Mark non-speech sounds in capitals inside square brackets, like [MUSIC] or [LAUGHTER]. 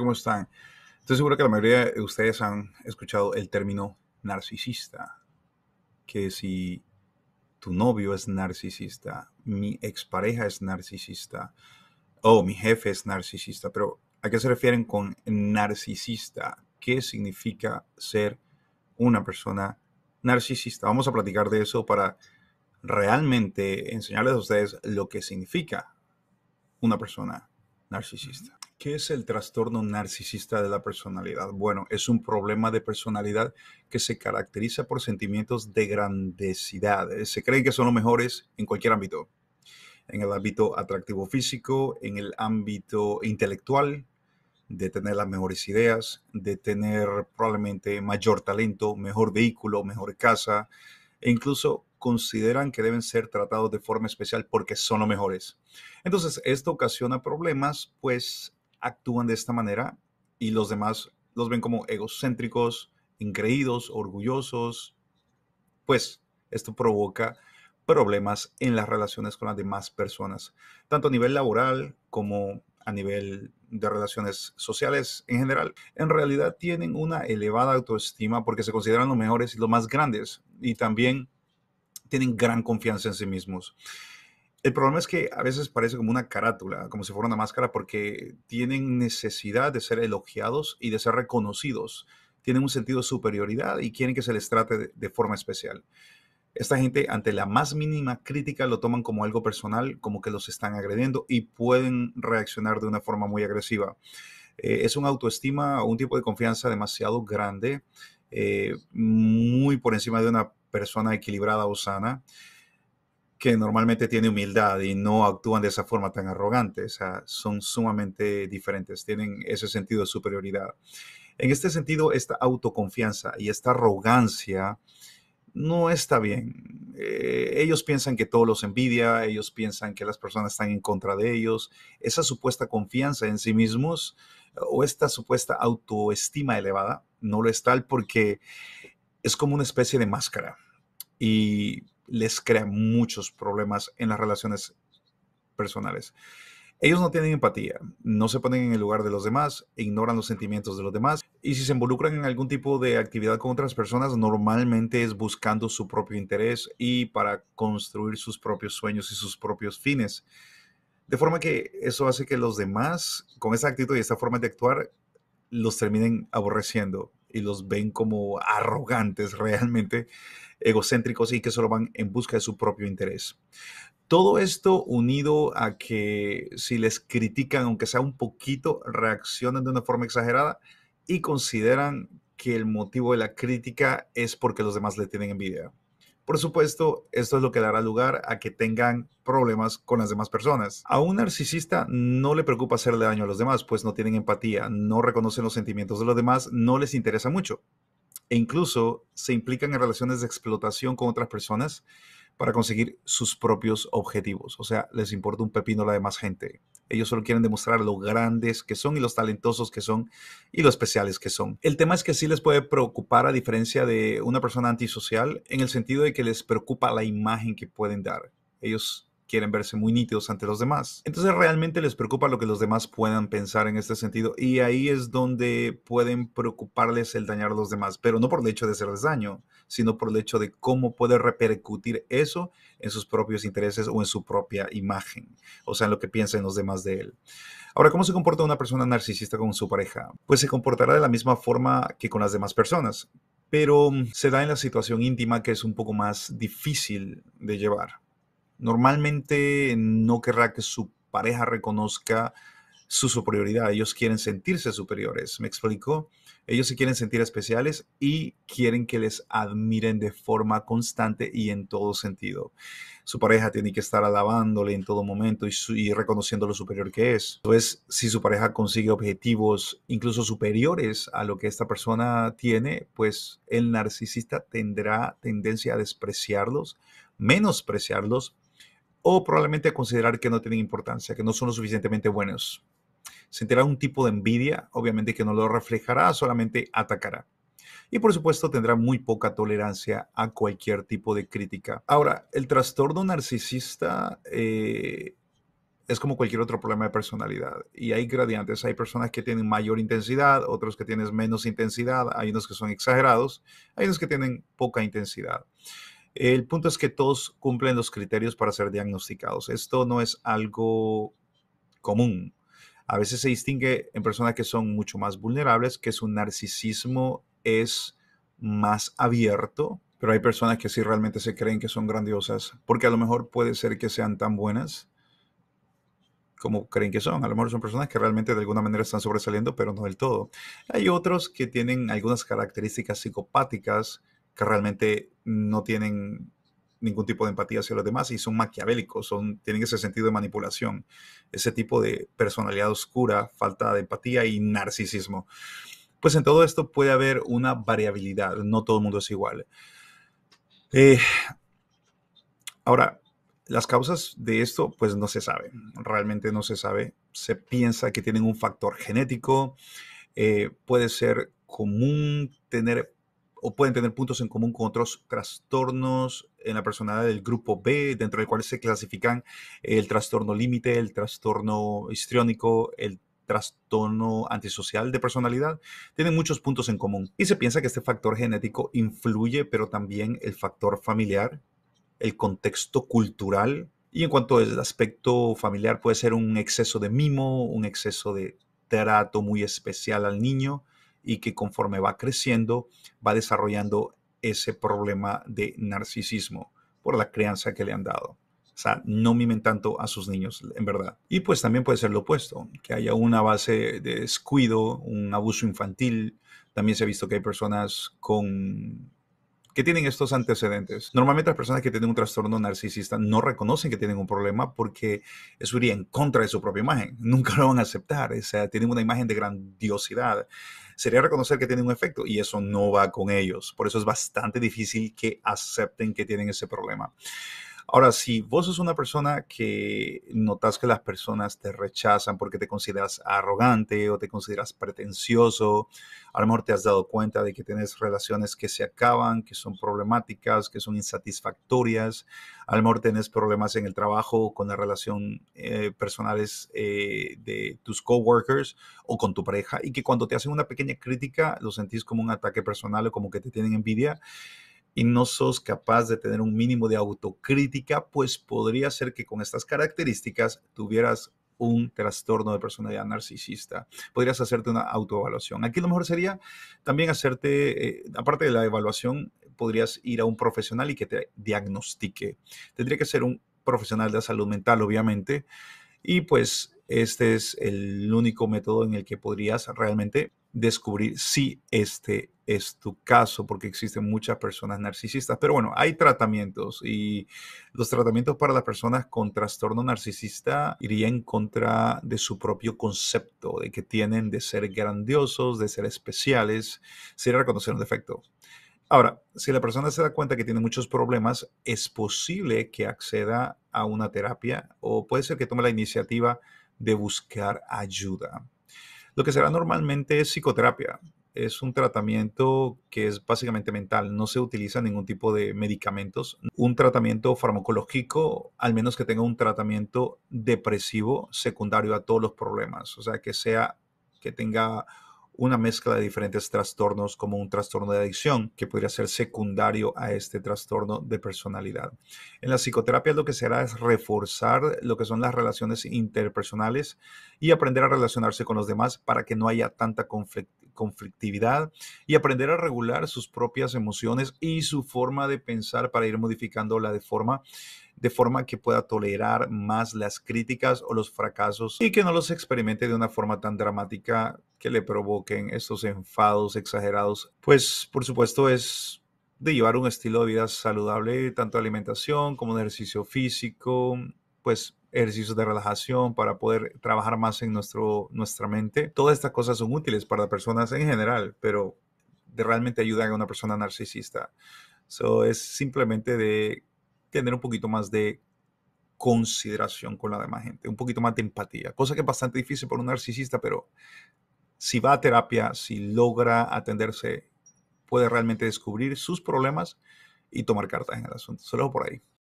¿Cómo están? Estoy seguro que la mayoría de ustedes han escuchado el término narcisista, que si tu novio es narcisista, mi expareja es narcisista, o mi jefe es narcisista, pero ¿a qué se refieren con narcisista? ¿Qué significa ser una persona narcisista? Vamos a platicar de eso para realmente enseñarles a ustedes lo que significa una persona narcisista. ¿Qué es el trastorno narcisista de la personalidad? Bueno, es un problema de personalidad que se caracteriza por sentimientos de grandecidad. Se creen que son los mejores en cualquier ámbito. En el ámbito atractivo físico, en el ámbito intelectual, de tener las mejores ideas, de tener probablemente mayor talento, mejor vehículo, mejor casa, e incluso consideran que deben ser tratados de forma especial porque son los mejores. Entonces, esto ocasiona problemas, pues actúan de esta manera y los demás los ven como egocéntricos, increídos, orgullosos. Pues esto provoca problemas en las relaciones con las demás personas, tanto a nivel laboral como a nivel de relaciones sociales en general, en realidad tienen una elevada autoestima porque se consideran los mejores y los más grandes y también tienen gran confianza en sí mismos. El problema es que a veces parece como una carátula, como si fuera una máscara, porque tienen necesidad de ser elogiados y de ser reconocidos. Tienen un sentido de superioridad y quieren que se les trate de, forma especial. Esta gente, ante la más mínima crítica, lo toman como algo personal, como que los están agrediendo y pueden reaccionar de una forma muy agresiva. Eh, es una autoestima o un tipo de confianza demasiado grande, eh, muy por encima de una persona equilibrada o sana que normalmente tiene humildad y no actúan de esa forma tan arrogante, o sea, son sumamente diferentes, tienen ese sentido de superioridad. En este sentido, esta autoconfianza y esta arrogancia no está bien. Eh, ellos piensan que todo los envidia, ellos piensan que las personas están en contra de ellos. Esa supuesta confianza en sí mismos eh, o esta supuesta autoestima elevada no lo es tal porque es como una especie de máscara. Y les crea muchos problemas en las relaciones personales. Ellos no tienen empatía, no se ponen en el lugar de los demás, ignoran los sentimientos de los demás y si se involucran en algún tipo de actividad con otras personas, normalmente es buscando su propio interés y para construir sus propios sueños y sus propios fines. De forma que eso hace que los demás, con esa actitud y esta forma de actuar, los terminen aborreciendo y los ven como arrogantes, realmente egocéntricos y que solo van en busca de su propio interés. Todo esto unido a que si les critican, aunque sea un poquito, reaccionan de una forma exagerada y consideran que el motivo de la crítica es porque los demás le tienen envidia. Por supuesto, esto es lo que dará lugar a que tengan problemas con las demás personas. A un narcisista no le preocupa hacerle daño a los demás, pues no tienen empatía, no reconocen los sentimientos de los demás, no les interesa mucho e incluso se implican en relaciones de explotación con otras personas para conseguir sus propios objetivos. O sea, les importa un pepino la demás gente. Ellos solo quieren demostrar lo grandes que son y los talentosos que son y lo especiales que son. El tema es que sí les puede preocupar a diferencia de una persona antisocial en el sentido de que les preocupa la imagen que pueden dar. Ellos quieren verse muy nítidos ante los demás. Entonces realmente les preocupa lo que los demás puedan pensar en este sentido y ahí es donde pueden preocuparles el dañar a los demás, pero no por el hecho de hacerles daño, sino por el hecho de cómo puede repercutir eso en sus propios intereses o en su propia imagen, o sea, en lo que piensan los demás de él. Ahora, ¿cómo se comporta una persona narcisista con su pareja? Pues se comportará de la misma forma que con las demás personas, pero mm, se da en la situación íntima que es un poco más difícil de llevar normalmente no querrá que su pareja reconozca su superioridad. Ellos quieren sentirse superiores, ¿me explico? Ellos se quieren sentir especiales y quieren que les admiren de forma constante y en todo sentido. Su pareja tiene que estar alabándole en todo momento y, reconociendo lo superior que es. Entonces, si su pareja consigue objetivos incluso superiores a lo que esta persona tiene, pues el narcisista tendrá tendencia a despreciarlos, menospreciarlos o probablemente considerar que no tienen importancia, que no son lo suficientemente buenos. Sentirá un tipo de envidia, obviamente que no lo reflejará, solamente atacará. Y por supuesto tendrá muy poca tolerancia a cualquier tipo de crítica. Ahora, el trastorno narcisista eh, es como cualquier otro problema de personalidad y hay gradientes. Hay personas que tienen mayor intensidad, otros que tienen menos intensidad, hay unos que son exagerados, hay unos que tienen poca intensidad. El punto es que todos cumplen los criterios para ser diagnosticados. Esto no es algo común. A veces se distingue en personas que son mucho más vulnerables, que su narcisismo es más abierto, pero hay personas que sí realmente se creen que son grandiosas, porque a lo mejor puede ser que sean tan buenas como creen que son. A lo mejor son personas que realmente de alguna manera están sobresaliendo, pero no del todo. Hay otros que tienen algunas características psicopáticas que realmente no tienen ningún tipo de empatía hacia los demás y son maquiavélicos, son, tienen ese sentido de manipulación, ese tipo de personalidad oscura, falta de empatía y narcisismo. Pues en todo esto puede haber una variabilidad, no todo el mundo es igual. Eh, ahora, las causas de esto pues no se sabe, realmente no se sabe. Se piensa que tienen un factor genético, eh, puede ser común tener o pueden tener puntos en común con otros trastornos en la personalidad del grupo B, dentro del cual se clasifican el trastorno límite, el trastorno histriónico, el trastorno antisocial de personalidad, tienen muchos puntos en común. Y se piensa que este factor genético influye, pero también el factor familiar, el contexto cultural, y en cuanto al aspecto familiar puede ser un exceso de mimo, un exceso de trato muy especial al niño, y que conforme va creciendo va desarrollando ese problema de narcisismo por la crianza que le han dado. O sea, no mimen tanto a sus niños, en verdad. Y pues también puede ser lo opuesto, que haya una base de descuido, un abuso infantil. También se ha visto que hay personas con que tienen estos antecedentes. Normalmente las personas que tienen un trastorno narcisista no reconocen que tienen un problema porque eso iría en contra de su propia imagen. [LAUGHS] Nunca lo van a aceptar. O sea, tienen una imagen de grandiosidad. Sería reconocer que tienen un efecto y eso no va con ellos. Por eso es bastante difícil que acepten que tienen ese problema. Ahora, si vos sos una persona que notas que las personas te rechazan porque te consideras arrogante o te consideras pretencioso, a lo mejor te has dado cuenta de que tienes relaciones que se acaban, que son problemáticas, que son insatisfactorias, a lo mejor tienes problemas en el trabajo, con la relación eh, personales eh, de tus coworkers o con tu pareja y que cuando te hacen una pequeña crítica lo sentís como un ataque personal o como que te tienen envidia y no sos capaz de tener un mínimo de autocrítica, pues podría ser que con estas características tuvieras un trastorno de personalidad narcisista. Podrías hacerte una autoevaluación. Aquí lo mejor sería también hacerte, eh, aparte de la evaluación, podrías ir a un profesional y que te diagnostique. Tendría que ser un profesional de salud mental, obviamente, y pues este es el único método en el que podrías realmente descubrir si este es tu caso, porque existen muchas personas narcisistas. Pero bueno, hay tratamientos y los tratamientos para las personas con trastorno narcisista irían en contra de su propio concepto, de que tienen de ser grandiosos, de ser especiales, sería reconocer un defecto. Ahora, si la persona se da cuenta que tiene muchos problemas, es posible que acceda a una terapia o puede ser que tome la iniciativa de buscar ayuda. Lo que será normalmente es psicoterapia. Es un tratamiento que es básicamente mental, no se utiliza ningún tipo de medicamentos. Un tratamiento farmacológico, al menos que tenga un tratamiento depresivo secundario a todos los problemas, o sea, que sea, que tenga una mezcla de diferentes trastornos como un trastorno de adicción que podría ser secundario a este trastorno de personalidad. En la psicoterapia lo que se hará es reforzar lo que son las relaciones interpersonales y aprender a relacionarse con los demás para que no haya tanta conflictividad conflictividad y aprender a regular sus propias emociones y su forma de pensar para ir modificándola de forma de forma que pueda tolerar más las críticas o los fracasos y que no los experimente de una forma tan dramática que le provoquen estos enfados exagerados. Pues por supuesto es de llevar un estilo de vida saludable, tanto alimentación como ejercicio físico, pues ejercicios de relajación para poder trabajar más en nuestro, nuestra mente. Todas estas cosas son útiles para personas en general, pero realmente ayudan a una persona narcisista. So, es simplemente de tener un poquito más de consideración con la demás gente, un poquito más de empatía, cosa que es bastante difícil para un narcisista, pero si va a terapia, si logra atenderse, puede realmente descubrir sus problemas y tomar cartas en el asunto. Solo por ahí.